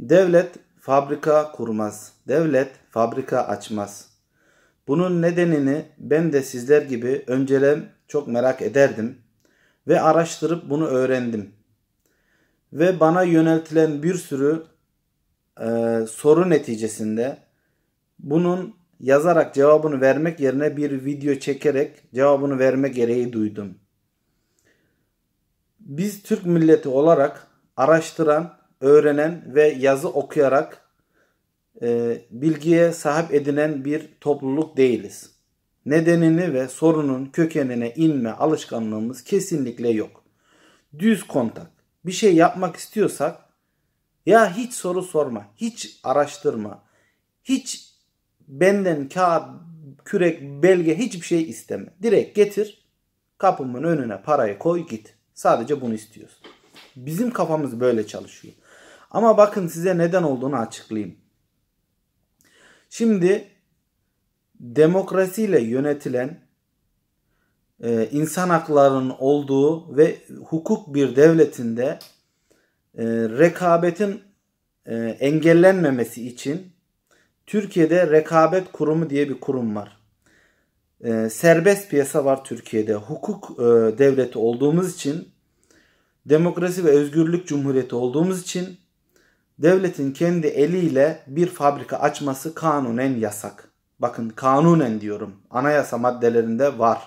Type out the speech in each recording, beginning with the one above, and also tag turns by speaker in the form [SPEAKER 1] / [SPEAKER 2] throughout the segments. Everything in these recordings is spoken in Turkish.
[SPEAKER 1] Devlet fabrika kurmaz. Devlet fabrika açmaz. Bunun nedenini ben de sizler gibi önceden çok merak ederdim ve araştırıp bunu öğrendim. Ve bana yöneltilen bir sürü e, soru neticesinde bunun yazarak cevabını vermek yerine bir video çekerek cevabını verme gereği duydum. Biz Türk milleti olarak araştıran öğrenen ve yazı okuyarak e, bilgiye sahip edinen bir topluluk değiliz. Nedenini ve sorunun kökenine inme alışkanlığımız kesinlikle yok. Düz kontak. Bir şey yapmak istiyorsak ya hiç soru sorma, hiç araştırma, hiç benden kağıt, kürek, belge hiçbir şey isteme. Direkt getir, kapımın önüne parayı koy git. Sadece bunu istiyoruz. Bizim kafamız böyle çalışıyor. Ama bakın size neden olduğunu açıklayayım. Şimdi demokrasiyle yönetilen e, insan haklarının olduğu ve hukuk bir devletinde e, rekabetin e, engellenmemesi için Türkiye'de rekabet kurumu diye bir kurum var. E, serbest piyasa var Türkiye'de. Hukuk e, devleti olduğumuz için demokrasi ve özgürlük cumhuriyeti olduğumuz için devletin kendi eliyle bir fabrika açması kanunen yasak. Bakın kanunen diyorum. Anayasa maddelerinde var.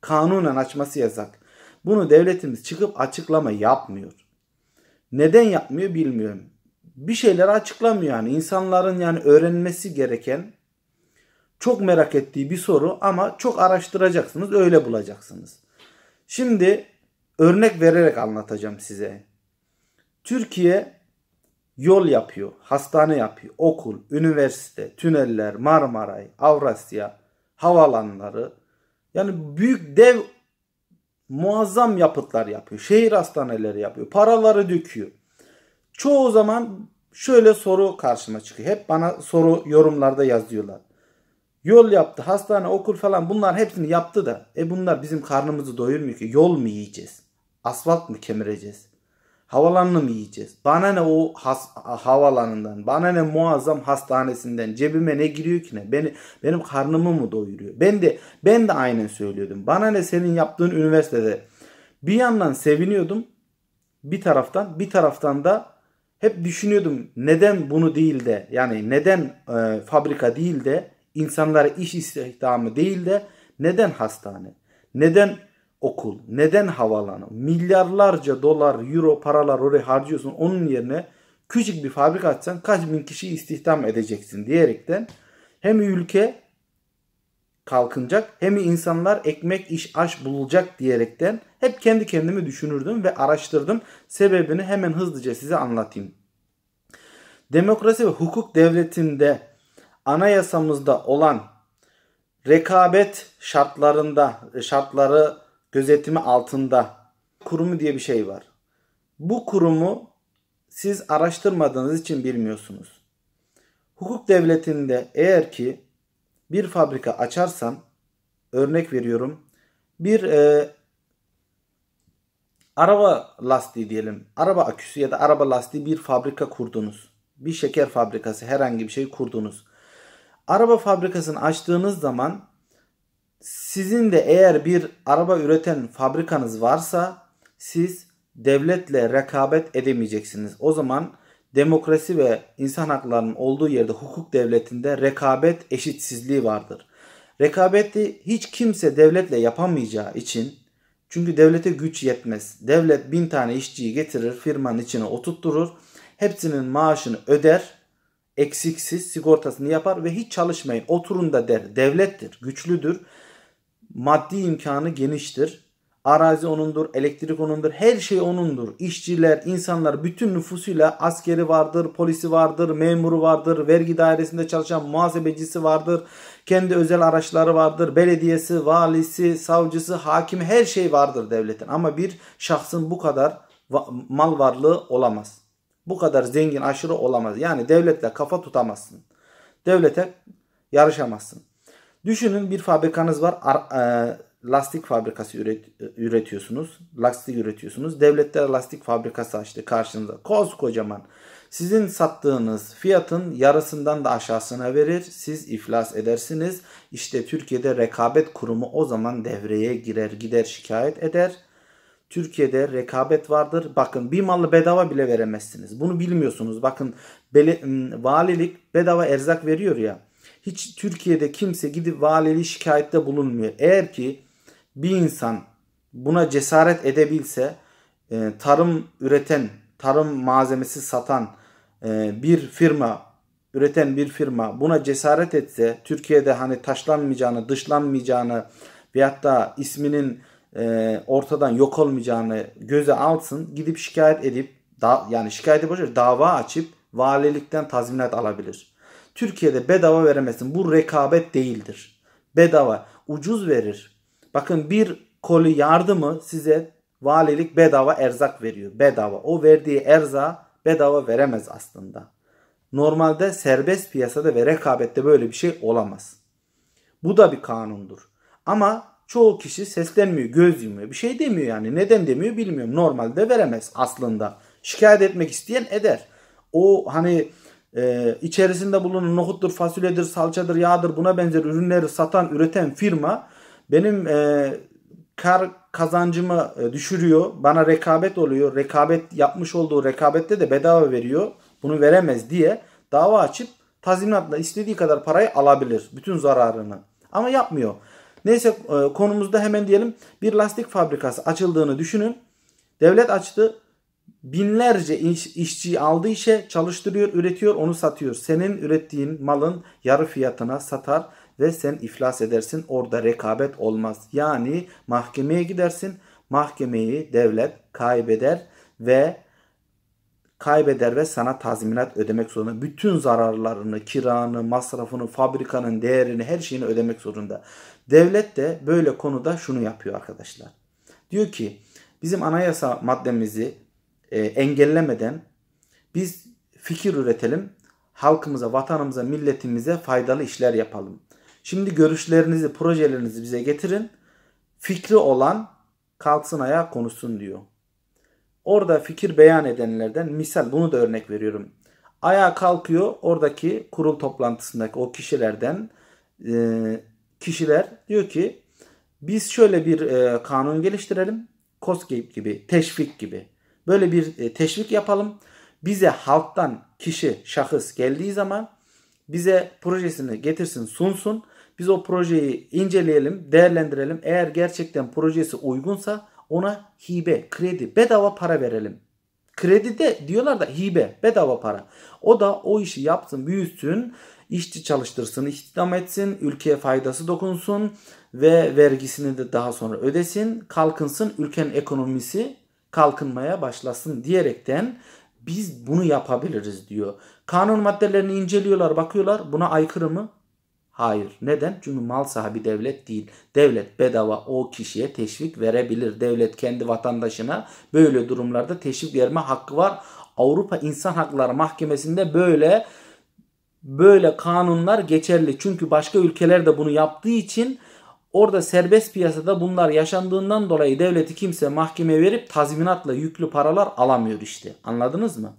[SPEAKER 1] Kanunen açması yasak. Bunu devletimiz çıkıp açıklama yapmıyor. Neden yapmıyor bilmiyorum. Bir şeyler açıklamıyor yani. insanların yani öğrenmesi gereken çok merak ettiği bir soru ama çok araştıracaksınız öyle bulacaksınız. Şimdi örnek vererek anlatacağım size. Türkiye yol yapıyor, hastane yapıyor, okul, üniversite, tüneller, Marmaray, Avrasya, havalanları. Yani büyük dev muazzam yapıtlar yapıyor. Şehir hastaneleri yapıyor. Paraları döküyor. Çoğu zaman şöyle soru karşıma çıkıyor. Hep bana soru yorumlarda yazıyorlar. Yol yaptı, hastane, okul falan bunlar hepsini yaptı da. E bunlar bizim karnımızı doyurmuyor ki. Yol mu yiyeceğiz? Asfalt mı kemireceğiz? Havalanını mı yiyeceğiz? Bana ne o has, havalanından, bana ne muazzam hastanesinden, cebime ne giriyor ki ne? Beni, benim karnımı mı doyuruyor? Ben de ben de aynen söylüyordum. Bana ne senin yaptığın üniversitede? Bir yandan seviniyordum bir taraftan, bir taraftan da hep düşünüyordum neden bunu değil de yani neden e, fabrika değil de insanlara iş istihdamı değil de neden hastane? Neden okul, neden havalanı, milyarlarca dolar, euro paralar oraya harcıyorsun. Onun yerine küçük bir fabrika açsan kaç bin kişi istihdam edeceksin diyerekten hem ülke kalkınacak hem insanlar ekmek, iş, aş bulacak diyerekten hep kendi kendimi düşünürdüm ve araştırdım. Sebebini hemen hızlıca size anlatayım. Demokrasi ve hukuk devletinde anayasamızda olan rekabet şartlarında şartları gözetimi altında kurumu diye bir şey var. Bu kurumu siz araştırmadığınız için bilmiyorsunuz. Hukuk devletinde eğer ki bir fabrika açarsam örnek veriyorum bir e, araba lastiği diyelim araba aküsü ya da araba lastiği bir fabrika kurdunuz. Bir şeker fabrikası herhangi bir şey kurdunuz. Araba fabrikasını açtığınız zaman sizin de eğer bir araba üreten fabrikanız varsa siz devletle rekabet edemeyeceksiniz. O zaman demokrasi ve insan haklarının olduğu yerde hukuk devletinde rekabet eşitsizliği vardır. Rekabeti hiç kimse devletle yapamayacağı için çünkü devlete güç yetmez. Devlet bin tane işçiyi getirir firmanın içine oturtturur. Hepsinin maaşını öder. Eksiksiz sigortasını yapar ve hiç çalışmayın oturun da der. Devlettir, güçlüdür. Maddi imkanı geniştir. Arazi onundur, elektrik onundur, her şey onundur. İşçiler, insanlar bütün nüfusuyla askeri vardır, polisi vardır, memuru vardır, vergi dairesinde çalışan muhasebecisi vardır, kendi özel araçları vardır, belediyesi, valisi, savcısı, hakimi her şey vardır devletin. Ama bir şahsın bu kadar mal varlığı olamaz. Bu kadar zengin aşırı olamaz. Yani devletle kafa tutamazsın. Devlete yarışamazsın. Düşünün bir fabrikanız var. Ar, e, lastik fabrikası üret, e, üretiyorsunuz. Lastik üretiyorsunuz. Devletler lastik fabrikası açtı karşınıza. Koskocaman. Sizin sattığınız fiyatın yarısından da aşağısına verir. Siz iflas edersiniz. İşte Türkiye'de rekabet kurumu o zaman devreye girer gider şikayet eder. Türkiye'de rekabet vardır. Bakın bir malı bedava bile veremezsiniz. Bunu bilmiyorsunuz. Bakın valilik bedava erzak veriyor ya. Hiç Türkiye'de kimse gidip valiliği şikayette bulunmuyor. Eğer ki bir insan buna cesaret edebilse e, tarım üreten, tarım malzemesi satan e, bir firma, üreten bir firma buna cesaret etse Türkiye'de hani taşlanmayacağını, dışlanmayacağını veyahut da isminin e, ortadan yok olmayacağını göze alsın gidip şikayet edip da, yani şikayeti boşver dava açıp valilikten tazminat alabilir. Türkiye'de bedava veremezsin. Bu rekabet değildir. Bedava. Ucuz verir. Bakın bir koli yardımı size valilik bedava erzak veriyor. Bedava. O verdiği erza bedava veremez aslında. Normalde serbest piyasada ve rekabette böyle bir şey olamaz. Bu da bir kanundur. Ama çoğu kişi seslenmiyor, göz yumuyor. Bir şey demiyor yani. Neden demiyor bilmiyorum. Normalde veremez aslında. Şikayet etmek isteyen eder. O hani e, içerisinde bulunan nohuttur, fasulyedir, salçadır, yağdır buna benzer ürünleri satan, üreten firma benim e, kar kazancımı e, düşürüyor. Bana rekabet oluyor. Rekabet yapmış olduğu rekabette de bedava veriyor. Bunu veremez diye dava açıp tazminatla istediği kadar parayı alabilir. Bütün zararını. Ama yapmıyor. Neyse e, konumuzda hemen diyelim bir lastik fabrikası açıldığını düşünün. Devlet açtı binlerce iş, işçiyi aldı işe çalıştırıyor, üretiyor, onu satıyor. Senin ürettiğin malın yarı fiyatına satar ve sen iflas edersin. Orada rekabet olmaz. Yani mahkemeye gidersin. Mahkemeyi devlet kaybeder ve kaybeder ve sana tazminat ödemek zorunda. Bütün zararlarını, kiranı, masrafını, fabrikanın değerini, her şeyini ödemek zorunda. Devlet de böyle konuda şunu yapıyor arkadaşlar. Diyor ki bizim anayasa maddemizi e, engellemeden biz fikir üretelim. Halkımıza, vatanımıza, milletimize faydalı işler yapalım. Şimdi görüşlerinizi, projelerinizi bize getirin. Fikri olan kalksın ayağa konuşsun diyor. Orada fikir beyan edenlerden misal bunu da örnek veriyorum. Ayağa kalkıyor oradaki kurul toplantısındaki o kişilerden e, kişiler diyor ki biz şöyle bir e, kanun geliştirelim. COSGAPE gibi, teşvik gibi. Böyle bir e, teşvik yapalım. Bize halktan kişi, şahıs geldiği zaman bize projesini getirsin, sunsun. Biz o projeyi inceleyelim, değerlendirelim. Eğer gerçekten projesi uygunsa ona hibe, kredi, bedava para verelim. Kredi de diyorlar da hibe, bedava para. O da o işi yapsın, büyüsün, işçi çalıştırsın, istihdam etsin, ülkeye faydası dokunsun ve vergisini de daha sonra ödesin, kalkınsın, ülkenin ekonomisi kalkınmaya başlasın diyerekten biz bunu yapabiliriz diyor. Kanun maddelerini inceliyorlar, bakıyorlar. Buna aykırı mı? Hayır. Neden? Çünkü mal sahibi devlet değil. Devlet bedava o kişiye teşvik verebilir. Devlet kendi vatandaşına böyle durumlarda teşvik verme hakkı var. Avrupa İnsan Hakları Mahkemesi'nde böyle böyle kanunlar geçerli. Çünkü başka ülkeler de bunu yaptığı için Orada serbest piyasada bunlar yaşandığından dolayı devleti kimse mahkeme verip tazminatla yüklü paralar alamıyor işte. Anladınız mı?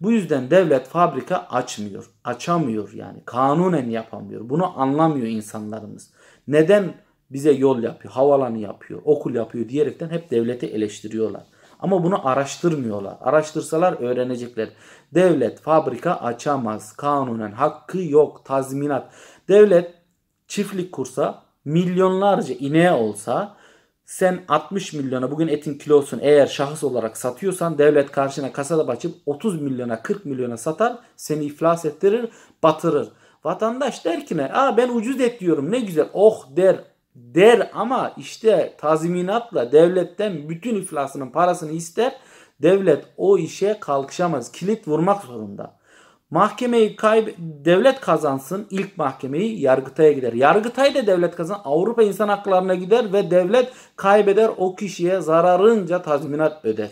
[SPEAKER 1] Bu yüzden devlet fabrika açmıyor. Açamıyor yani. Kanunen yapamıyor. Bunu anlamıyor insanlarımız. Neden bize yol yapıyor, havalanı yapıyor, okul yapıyor diyerekten hep devleti eleştiriyorlar. Ama bunu araştırmıyorlar. Araştırsalar öğrenecekler. Devlet fabrika açamaz. Kanunen hakkı yok. Tazminat. Devlet çiftlik kursa milyonlarca ineğe olsa sen 60 milyona bugün etin kilosun eğer şahıs olarak satıyorsan devlet karşına kasada açıp 30 milyona 40 milyona satar seni iflas ettirir batırır. Vatandaş der ki ne? Aa ben ucuz et diyorum ne güzel oh der der ama işte tazminatla devletten bütün iflasının parasını ister. Devlet o işe kalkışamaz. Kilit vurmak zorunda. Mahkemeyi kayb devlet kazansın ilk mahkemeyi Yargıtay'a gider. Yargıtay da devlet kazan Avrupa İnsan Haklarına gider ve devlet kaybeder o kişiye zararınca tazminat öder.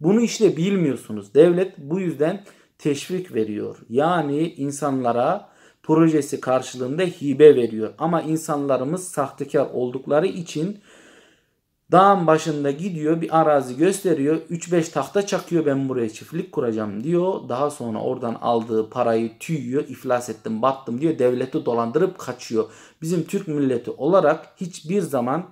[SPEAKER 1] Bunu işte bilmiyorsunuz. Devlet bu yüzden teşvik veriyor. Yani insanlara projesi karşılığında hibe veriyor. Ama insanlarımız sahtekar oldukları için Dağın başında gidiyor bir arazi gösteriyor. 3-5 tahta çakıyor ben buraya çiftlik kuracağım diyor. Daha sonra oradan aldığı parayı tüyüyor. iflas ettim battım diyor. Devleti dolandırıp kaçıyor. Bizim Türk milleti olarak hiçbir zaman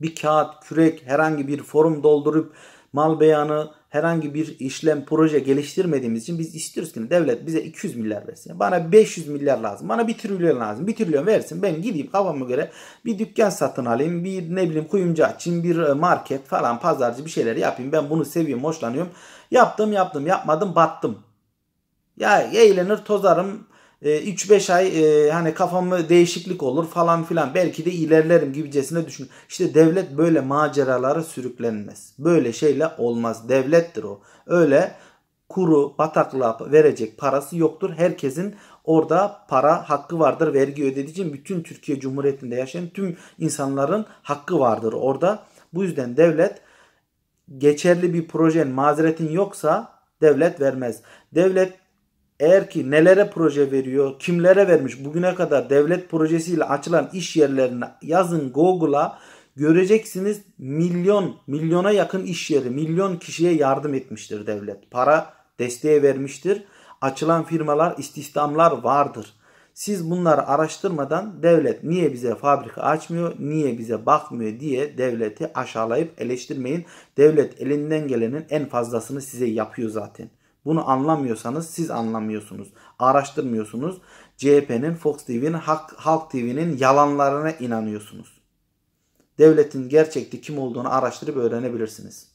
[SPEAKER 1] bir kağıt, kürek, herhangi bir forum doldurup mal beyanı, herhangi bir işlem, proje geliştirmediğimiz için biz istiyoruz ki devlet bize 200 milyar versin. Bana 500 milyar lazım. Bana 1 trilyon lazım. 1 trilyon versin. Ben gideyim kafama göre bir dükkan satın alayım. Bir ne bileyim kuyumcu açayım. Bir e, market falan pazarcı bir şeyler yapayım. Ben bunu seviyorum, hoşlanıyorum. Yaptım yaptım yapmadım battım. Ya eğlenir tozarım 3-5 e, ay e, hani kafamı değişiklik olur falan filan belki de ilerlerim gibicesine düşün. İşte devlet böyle maceralara sürüklenmez. Böyle şeyle olmaz. Devlettir o. Öyle kuru bataklığa verecek parası yoktur. Herkesin orada para hakkı vardır. Vergi ödediği bütün Türkiye Cumhuriyeti'nde yaşayan tüm insanların hakkı vardır orada. Bu yüzden devlet geçerli bir projenin mazeretin yoksa devlet vermez. Devlet eğer ki nelere proje veriyor, kimlere vermiş bugüne kadar devlet projesiyle açılan iş yerlerini yazın Google'a göreceksiniz milyon, milyona yakın iş yeri, milyon kişiye yardım etmiştir devlet. Para desteğe vermiştir. Açılan firmalar, istihdamlar vardır. Siz bunları araştırmadan devlet niye bize fabrika açmıyor, niye bize bakmıyor diye devleti aşağılayıp eleştirmeyin. Devlet elinden gelenin en fazlasını size yapıyor zaten. Bunu anlamıyorsanız siz anlamıyorsunuz. Araştırmıyorsunuz. CHP'nin, Fox TV'nin, Halk TV'nin yalanlarına inanıyorsunuz. Devletin gerçekte kim olduğunu araştırıp öğrenebilirsiniz.